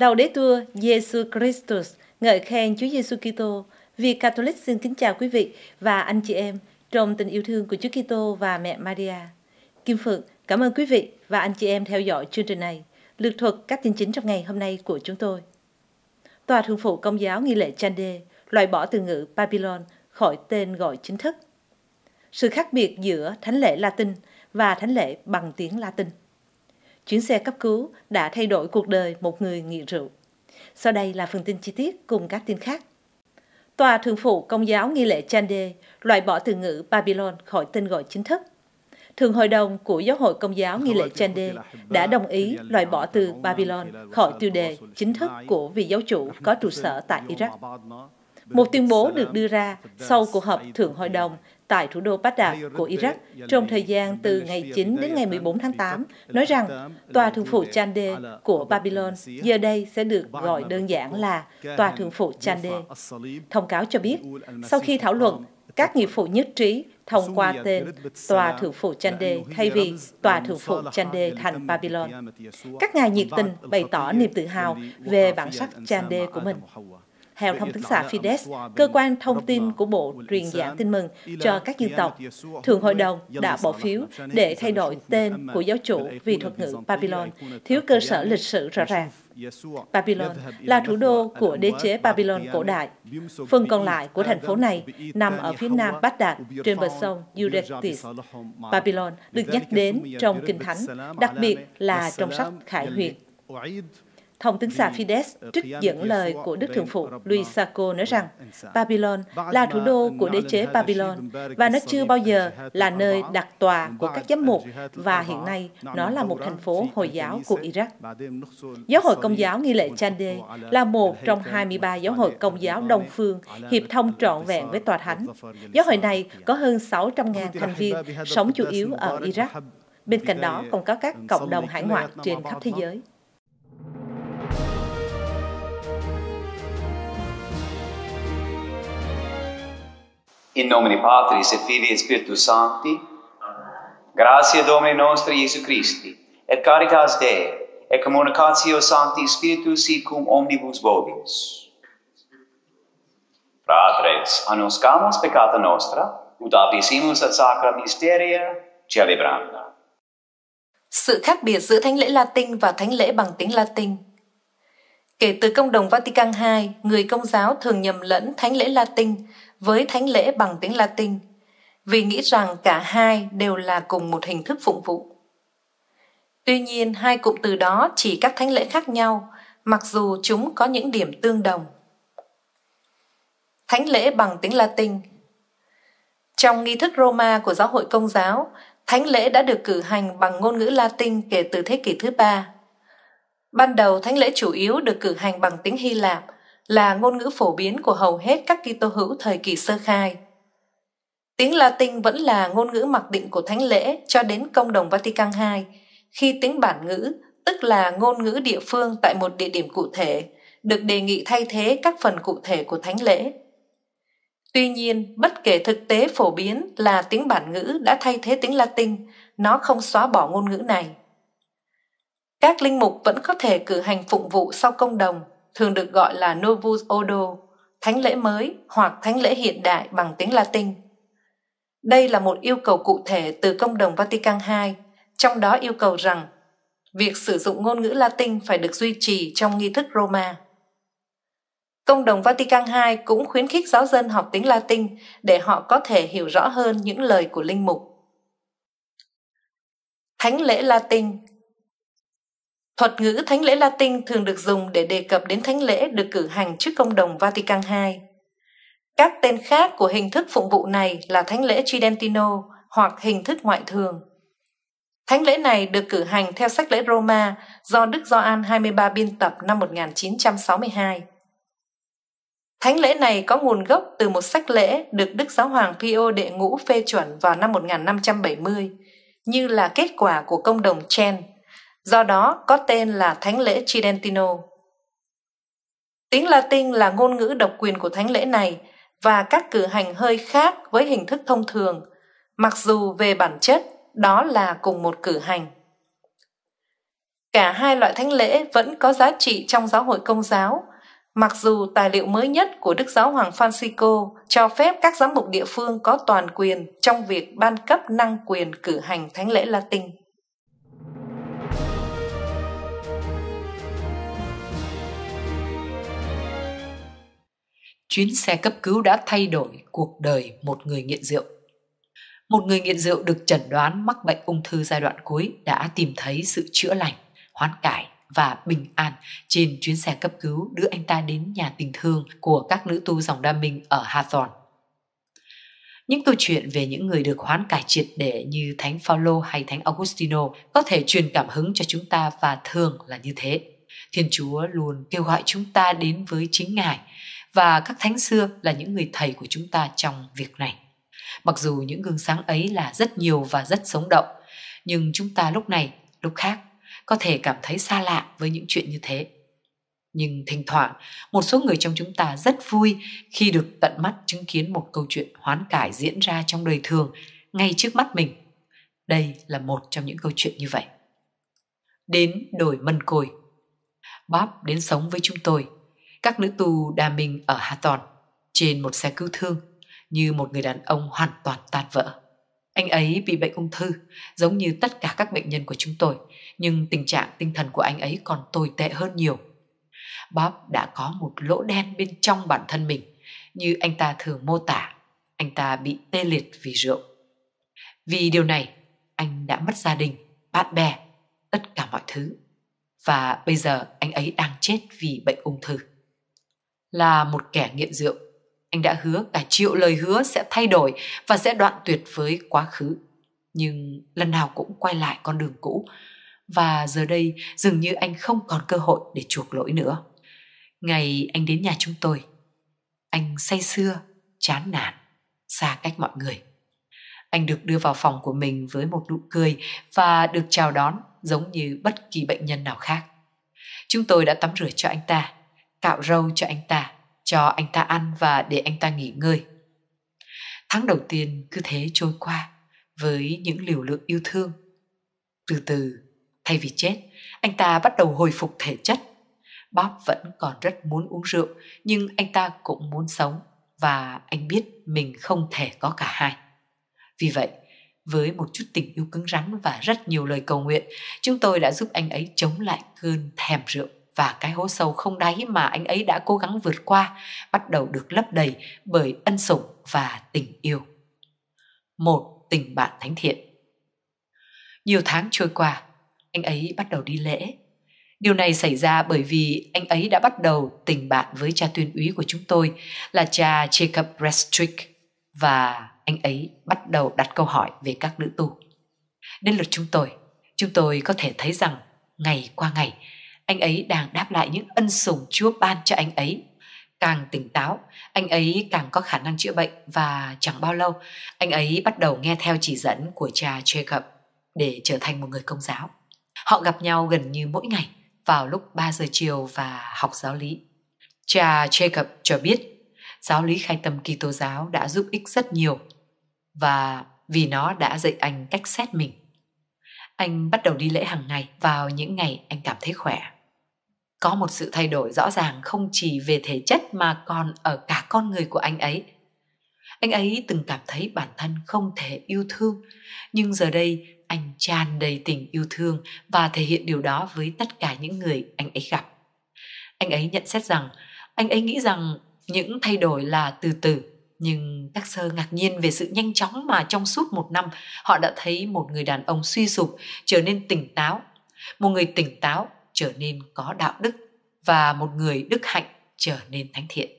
Laudetur Jesu Christus, ngợi khen Chúa Giêsu Kitô. Vì Catholic xin kính chào quý vị và anh chị em trong tình yêu thương của Chúa Kitô và mẹ Maria. Kim Phượng cảm ơn quý vị và anh chị em theo dõi chương trình này. Lược thuật các tin chính trong ngày hôm nay của chúng tôi. Tòa Thượng phụ Công giáo nghi lễ Chande loại bỏ từ ngữ Babylon khỏi tên gọi chính thức. Sự khác biệt giữa thánh lễ Latin và thánh lễ bằng tiếng Latin chuyến xe cấp cứu đã thay đổi cuộc đời một người nghiện rượu. Sau đây là phần tin chi tiết cùng các tin khác. Tòa Thượng phụ Công giáo nghi lễ Chande loại bỏ từ ngữ Babylon khỏi tên gọi chính thức. Thường hội đồng của Giáo hội Công giáo nghi lễ Chande đã đồng ý loại bỏ từ Babylon khỏi tiêu đề chính thức của vị giáo chủ có trụ sở tại Iraq. Một tuyên bố được đưa ra sau cuộc họp Thượng hội đồng tại thủ đô Baghdad của Iraq trong thời gian từ ngày 9 đến ngày 14 tháng 8, nói rằng Tòa Thượng phụ Chande của Babylon giờ đây sẽ được gọi đơn giản là Tòa Thượng phụ Chande. Thông cáo cho biết, sau khi thảo luận, các nghị phụ nhất trí thông qua tên Tòa Thượng phụ Chande thay vì Tòa Thượng phụ Chande thành Babylon. Các ngài nhiệt tình bày tỏ niềm tự hào về bản sắc Chande của mình. Hèo thông tấn xã Fides, cơ quan thông tin của Bộ truyền giảng tin mừng cho các dân tộc, thường hội đồng đã bỏ phiếu để thay đổi tên của giáo chủ vì thuật ngữ Babylon, thiếu cơ sở lịch sử rõ ràng. Babylon là thủ đô của đế chế Babylon cổ đại. Phần còn lại của thành phố này nằm ở phía nam Bát Đạt, trên bờ sông Euphrates. Babylon được nhắc đến trong Kinh Thánh, đặc biệt là trong sách Khải Huyền. Thông tướng xã Fidesz trích dẫn lời của Đức Thượng phụ Luis Sacco nói rằng Babylon là thủ đô của đế chế Babylon và nó chưa bao giờ là nơi đặt tòa của các giám mục và hiện nay nó là một thành phố Hồi giáo của Iraq. Giáo hội Công giáo nghi lễ Chande là một trong 23 giáo hội Công giáo Đông Phương hiệp thông trọn vẹn với tòa thánh. Giáo hội này có hơn 600.000 thành viên sống chủ yếu ở Iraq. Bên cạnh đó còn có các cộng đồng hải ngoại trên khắp thế giới. In nome di Patris e Figli e Spiritus Sancti. Grazie Domini nostro, Gesù Christi, e caritas Dei, e comunicatio Santi Spiritu sicum omnibus vobis. Fratres, annoscamus peccata nostra, ut apisimus ad sacra misteria celebranda. Sự khác biệt giữa thánh lễ Latin và thánh lễ bằng tiếng Latin Kể từ công đồng Vatican II, người công giáo thường nhầm lẫn thánh lễ Latin với thánh lễ bằng tiếng Latin, vì nghĩ rằng cả hai đều là cùng một hình thức phụng vụ. Tuy nhiên, hai cụm từ đó chỉ các thánh lễ khác nhau, mặc dù chúng có những điểm tương đồng. Thánh lễ bằng tiếng Latin Trong nghi thức Roma của giáo hội công giáo, thánh lễ đã được cử hành bằng ngôn ngữ Latin kể từ thế kỷ thứ ba Ban đầu thánh lễ chủ yếu được cử hành bằng tiếng Hy Lạp, là ngôn ngữ phổ biến của hầu hết các Kitô hữu thời kỳ sơ khai. Tiếng Latin vẫn là ngôn ngữ mặc định của thánh lễ cho đến công đồng Vatican II, khi tiếng bản ngữ, tức là ngôn ngữ địa phương tại một địa điểm cụ thể, được đề nghị thay thế các phần cụ thể của thánh lễ. Tuy nhiên, bất kể thực tế phổ biến là tiếng bản ngữ đã thay thế tiếng Latin, nó không xóa bỏ ngôn ngữ này. Các linh mục vẫn có thể cử hành phụng vụ sau công đồng, thường được gọi là Novus Ordo, thánh lễ mới hoặc thánh lễ hiện đại bằng tiếng Latin. Đây là một yêu cầu cụ thể từ công đồng Vatican II, trong đó yêu cầu rằng việc sử dụng ngôn ngữ Latin phải được duy trì trong nghi thức Roma. Công đồng Vatican II cũng khuyến khích giáo dân học tiếng Latin để họ có thể hiểu rõ hơn những lời của linh mục. Thánh lễ Latin Thuật ngữ thánh lễ Latin thường được dùng để đề cập đến thánh lễ được cử hành trước công đồng Vatican II. Các tên khác của hình thức phụng vụ này là thánh lễ Tridentino hoặc hình thức ngoại thường. Thánh lễ này được cử hành theo sách lễ Roma do Đức Gioan 23 biên tập năm 1962. Thánh lễ này có nguồn gốc từ một sách lễ được Đức Giáo hoàng Pio đệ ngũ phê chuẩn vào năm 1570 như là kết quả của công đồng Chen – do đó có tên là Thánh lễ Tridentino. Tiếng Latin là ngôn ngữ độc quyền của thánh lễ này và các cử hành hơi khác với hình thức thông thường, mặc dù về bản chất đó là cùng một cử hành. Cả hai loại thánh lễ vẫn có giá trị trong giáo hội công giáo, mặc dù tài liệu mới nhất của Đức Giáo Hoàng Francisco cho phép các giám mục địa phương có toàn quyền trong việc ban cấp năng quyền cử hành thánh lễ Latin. chuyến xe cấp cứu đã thay đổi cuộc đời một người nghiện rượu. Một người nghiện rượu được chẩn đoán mắc bệnh ung thư giai đoạn cuối đã tìm thấy sự chữa lành, hoán cải và bình an trên chuyến xe cấp cứu đưa anh ta đến nhà tình thương của các nữ tu dòng đa minh ở Hathorn. Những câu chuyện về những người được hoán cải triệt để như Thánh Phaolô hay Thánh Augustino có thể truyền cảm hứng cho chúng ta và thường là như thế. Thiên Chúa luôn kêu gọi chúng ta đến với chính Ngài và các thánh xưa là những người thầy của chúng ta trong việc này. Mặc dù những gương sáng ấy là rất nhiều và rất sống động, nhưng chúng ta lúc này, lúc khác có thể cảm thấy xa lạ với những chuyện như thế. Nhưng thỉnh thoảng, một số người trong chúng ta rất vui khi được tận mắt chứng kiến một câu chuyện hoán cải diễn ra trong đời thường ngay trước mắt mình. Đây là một trong những câu chuyện như vậy. Đến đổi Mân Côi Bob đến sống với chúng tôi các nữ tù đà minh ở Hà Tòn trên một xe cứu thương như một người đàn ông hoàn toàn tàn vỡ. Anh ấy bị bệnh ung thư, giống như tất cả các bệnh nhân của chúng tôi, nhưng tình trạng tinh thần của anh ấy còn tồi tệ hơn nhiều. Bob đã có một lỗ đen bên trong bản thân mình, như anh ta thường mô tả, anh ta bị tê liệt vì rượu. Vì điều này, anh đã mất gia đình, bạn bè, tất cả mọi thứ. Và bây giờ anh ấy đang chết vì bệnh ung thư là một kẻ nghiện rượu. Anh đã hứa cả triệu lời hứa sẽ thay đổi và sẽ đoạn tuyệt với quá khứ. Nhưng lần nào cũng quay lại con đường cũ và giờ đây dường như anh không còn cơ hội để chuộc lỗi nữa. Ngày anh đến nhà chúng tôi, anh say sưa, chán nản, xa cách mọi người. Anh được đưa vào phòng của mình với một nụ cười và được chào đón giống như bất kỳ bệnh nhân nào khác. Chúng tôi đã tắm rửa cho anh ta cạo râu cho anh ta, cho anh ta ăn và để anh ta nghỉ ngơi. Tháng đầu tiên cứ thế trôi qua với những liều lượng yêu thương. Từ từ, thay vì chết, anh ta bắt đầu hồi phục thể chất. Bob vẫn còn rất muốn uống rượu, nhưng anh ta cũng muốn sống và anh biết mình không thể có cả hai. Vì vậy, với một chút tình yêu cứng rắn và rất nhiều lời cầu nguyện, chúng tôi đã giúp anh ấy chống lại cơn thèm rượu và cái hố sâu không đáy mà anh ấy đã cố gắng vượt qua bắt đầu được lấp đầy bởi ân sủng và tình yêu. Một tình bạn thánh thiện. Nhiều tháng trôi qua, anh ấy bắt đầu đi lễ. Điều này xảy ra bởi vì anh ấy đã bắt đầu tình bạn với cha tuyên úy của chúng tôi là cha Jacob Restrick và anh ấy bắt đầu đặt câu hỏi về các nữ tu. Đến lượt chúng tôi, chúng tôi có thể thấy rằng ngày qua ngày anh ấy đang đáp lại những ân sủng Chúa ban cho anh ấy. Càng tỉnh táo, anh ấy càng có khả năng chữa bệnh và chẳng bao lâu, anh ấy bắt đầu nghe theo chỉ dẫn của cha Jacob để trở thành một người công giáo. Họ gặp nhau gần như mỗi ngày vào lúc 3 giờ chiều và học giáo lý. Cha Jacob cho biết giáo lý khai tâm kỳ tô giáo đã giúp ích rất nhiều và vì nó đã dạy anh cách xét mình. Anh bắt đầu đi lễ hàng ngày vào những ngày anh cảm thấy khỏe có một sự thay đổi rõ ràng không chỉ về thể chất mà còn ở cả con người của anh ấy anh ấy từng cảm thấy bản thân không thể yêu thương nhưng giờ đây anh tràn đầy tình yêu thương và thể hiện điều đó với tất cả những người anh ấy gặp anh ấy nhận xét rằng anh ấy nghĩ rằng những thay đổi là từ từ nhưng các sơ ngạc nhiên về sự nhanh chóng mà trong suốt một năm họ đã thấy một người đàn ông suy sụp trở nên tỉnh táo một người tỉnh táo trở nên có đạo đức và một người đức hạnh trở nên thánh thiện.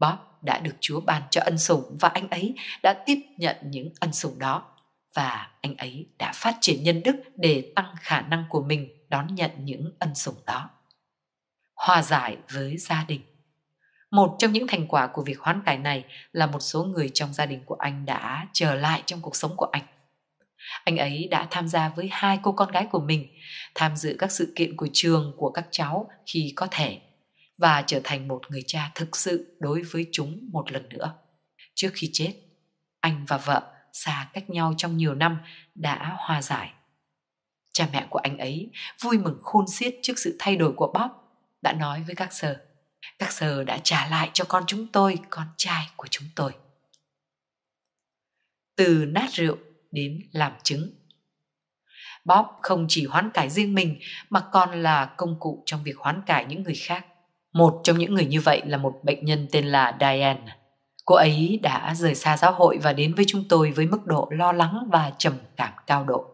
Bob đã được Chúa ban cho ân sủng và anh ấy đã tiếp nhận những ân sủng đó và anh ấy đã phát triển nhân đức để tăng khả năng của mình đón nhận những ân sủng đó. Hòa giải với gia đình một trong những thành quả của việc hoán cải này là một số người trong gia đình của anh đã trở lại trong cuộc sống của anh anh ấy đã tham gia với hai cô con gái của mình, tham dự các sự kiện của trường của các cháu khi có thể và trở thành một người cha thực sự đối với chúng một lần nữa. Trước khi chết, anh và vợ xa cách nhau trong nhiều năm đã hòa giải. Cha mẹ của anh ấy vui mừng khôn xiết trước sự thay đổi của Bob, đã nói với các sờ, Các sờ đã trả lại cho con chúng tôi, con trai của chúng tôi. Từ nát rượu đến làm chứng. Bob không chỉ hoán cải riêng mình mà còn là công cụ trong việc hoán cải những người khác. Một trong những người như vậy là một bệnh nhân tên là Diane. Cô ấy đã rời xa xã hội và đến với chúng tôi với mức độ lo lắng và trầm cảm cao độ.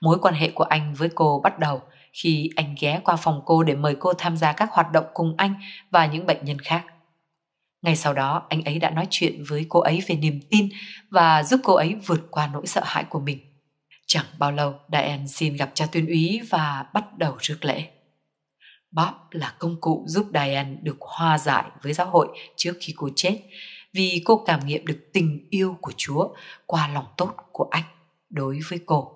Mối quan hệ của anh với cô bắt đầu khi anh ghé qua phòng cô để mời cô tham gia các hoạt động cùng anh và những bệnh nhân khác. Ngay sau đó, anh ấy đã nói chuyện với cô ấy về niềm tin và giúp cô ấy vượt qua nỗi sợ hãi của mình. Chẳng bao lâu, Diane xin gặp cha tuyên úy và bắt đầu rước lễ. Bob là công cụ giúp Diane được hòa giải với giáo hội trước khi cô chết vì cô cảm nghiệm được tình yêu của Chúa qua lòng tốt của anh đối với cô.